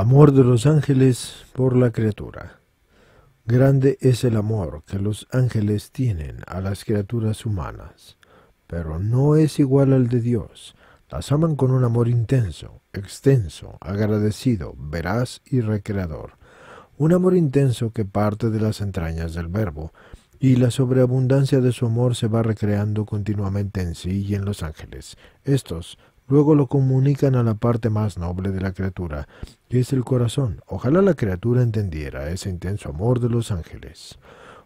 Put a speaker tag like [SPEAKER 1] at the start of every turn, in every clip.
[SPEAKER 1] Amor de los ángeles por la criatura. Grande es el amor que los ángeles tienen a las criaturas humanas, pero no es igual al de Dios. Las aman con un amor intenso, extenso, agradecido, veraz y recreador. Un amor intenso que parte de las entrañas del Verbo, y la sobreabundancia de su amor se va recreando continuamente en sí y en los ángeles. Estos Luego lo comunican a la parte más noble de la criatura, que es el corazón. Ojalá la criatura entendiera ese intenso amor de los ángeles.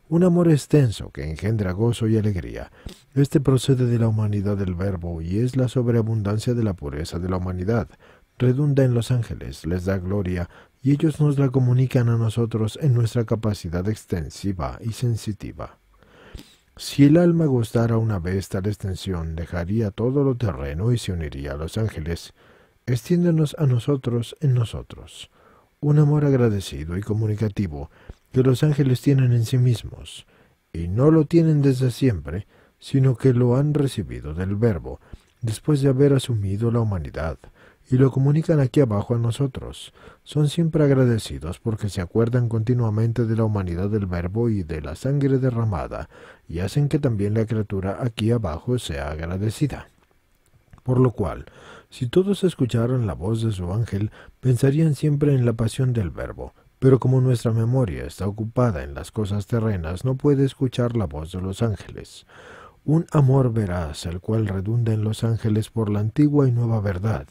[SPEAKER 1] Un amor extenso que engendra gozo y alegría. Este procede de la humanidad del Verbo y es la sobreabundancia de la pureza de la humanidad. Redunda en los ángeles, les da gloria, y ellos nos la comunican a nosotros en nuestra capacidad extensiva y sensitiva. Si el alma gustara una vez tal extensión, dejaría todo lo terreno y se uniría a los ángeles. extiéndonos a nosotros en nosotros. Un amor agradecido y comunicativo que los ángeles tienen en sí mismos, y no lo tienen desde siempre, sino que lo han recibido del Verbo, después de haber asumido la humanidad, y lo comunican aquí abajo a nosotros. Son siempre agradecidos porque se acuerdan continuamente de la humanidad del Verbo y de la sangre derramada, y hacen que también la criatura aquí abajo sea agradecida. Por lo cual, si todos escucharan la voz de su ángel, pensarían siempre en la pasión del Verbo, pero como nuestra memoria está ocupada en las cosas terrenas, no puede escuchar la voz de los ángeles un amor veraz, el cual redunda en los ángeles por la antigua y nueva verdad.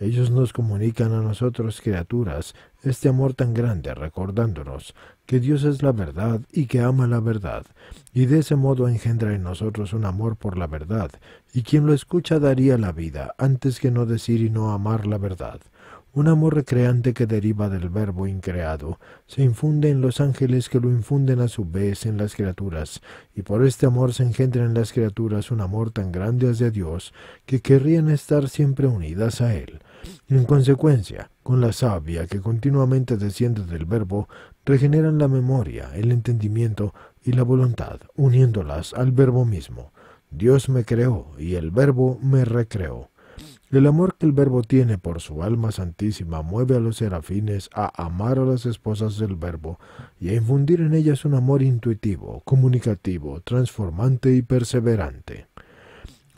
[SPEAKER 1] Ellos nos comunican a nosotros, criaturas, este amor tan grande, recordándonos que Dios es la verdad y que ama la verdad, y de ese modo engendra en nosotros un amor por la verdad, y quien lo escucha daría la vida, antes que no decir y no amar la verdad. Un amor recreante que deriva del verbo increado, se infunde en los ángeles que lo infunden a su vez en las criaturas, y por este amor se engendra en las criaturas un amor tan grande hacia Dios que querrían estar siempre unidas a Él. En consecuencia, con la savia que continuamente desciende del verbo, regeneran la memoria, el entendimiento y la voluntad, uniéndolas al verbo mismo. Dios me creó y el verbo me recreó. El amor que el Verbo tiene por su alma santísima mueve a los serafines a amar a las esposas del Verbo y a infundir en ellas un amor intuitivo, comunicativo, transformante y perseverante.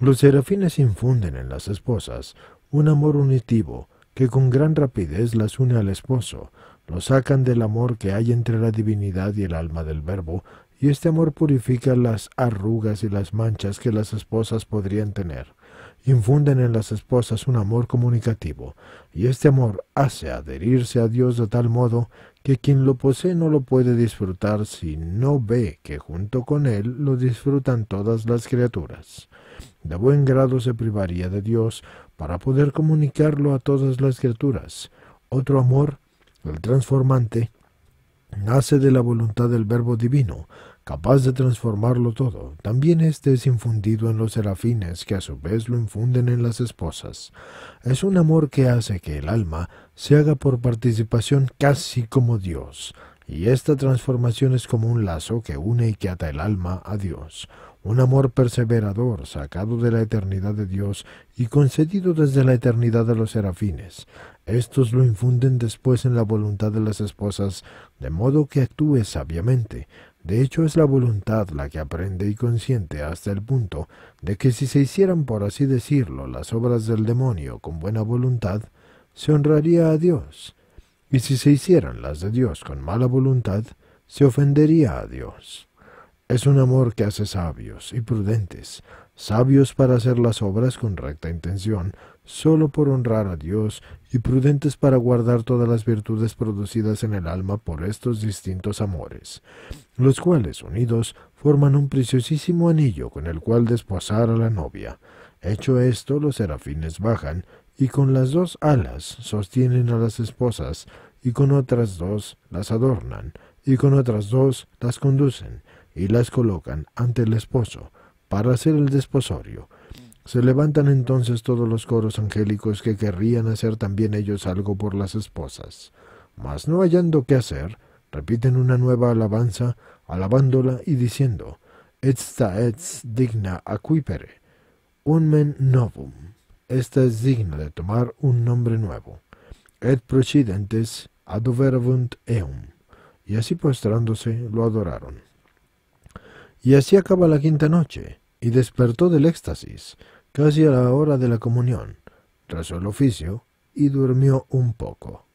[SPEAKER 1] Los serafines infunden en las esposas un amor unitivo que con gran rapidez las une al esposo, lo sacan del amor que hay entre la divinidad y el alma del Verbo, y este amor purifica las arrugas y las manchas que las esposas podrían tener infunden en las esposas un amor comunicativo, y este amor hace adherirse a Dios de tal modo que quien lo posee no lo puede disfrutar si no ve que junto con él lo disfrutan todas las criaturas. De buen grado se privaría de Dios para poder comunicarlo a todas las criaturas. Otro amor, el transformante, nace de la voluntad del Verbo Divino, capaz de transformarlo todo. También éste es infundido en los serafines, que a su vez lo infunden en las esposas. Es un amor que hace que el alma se haga por participación casi como Dios, y esta transformación es como un lazo que une y que ata el alma a Dios un amor perseverador sacado de la eternidad de Dios y concedido desde la eternidad a los serafines. Estos lo infunden después en la voluntad de las esposas, de modo que actúe sabiamente. De hecho es la voluntad la que aprende y consiente hasta el punto de que si se hicieran, por así decirlo, las obras del demonio con buena voluntad, se honraría a Dios. Y si se hicieran las de Dios con mala voluntad, se ofendería a Dios. Es un amor que hace sabios y prudentes, sabios para hacer las obras con recta intención, solo por honrar a Dios, y prudentes para guardar todas las virtudes producidas en el alma por estos distintos amores, los cuales, unidos, forman un preciosísimo anillo con el cual desposar a la novia. Hecho esto, los serafines bajan, y con las dos alas sostienen a las esposas, y con otras dos las adornan, y con otras dos las conducen, y las colocan ante el esposo para hacer el desposorio. Se levantan entonces todos los coros angélicos que querrían hacer también ellos algo por las esposas. Mas no hallando qué hacer, repiten una nueva alabanza, alabándola y diciendo, Esta es digna un men novum. Esta es digna de tomar un nombre nuevo. Et procedentes adoverevunt eum. Y así postrándose lo adoraron. Y así acaba la quinta noche, y despertó del éxtasis, casi a la hora de la comunión, trazó el oficio, y durmió un poco.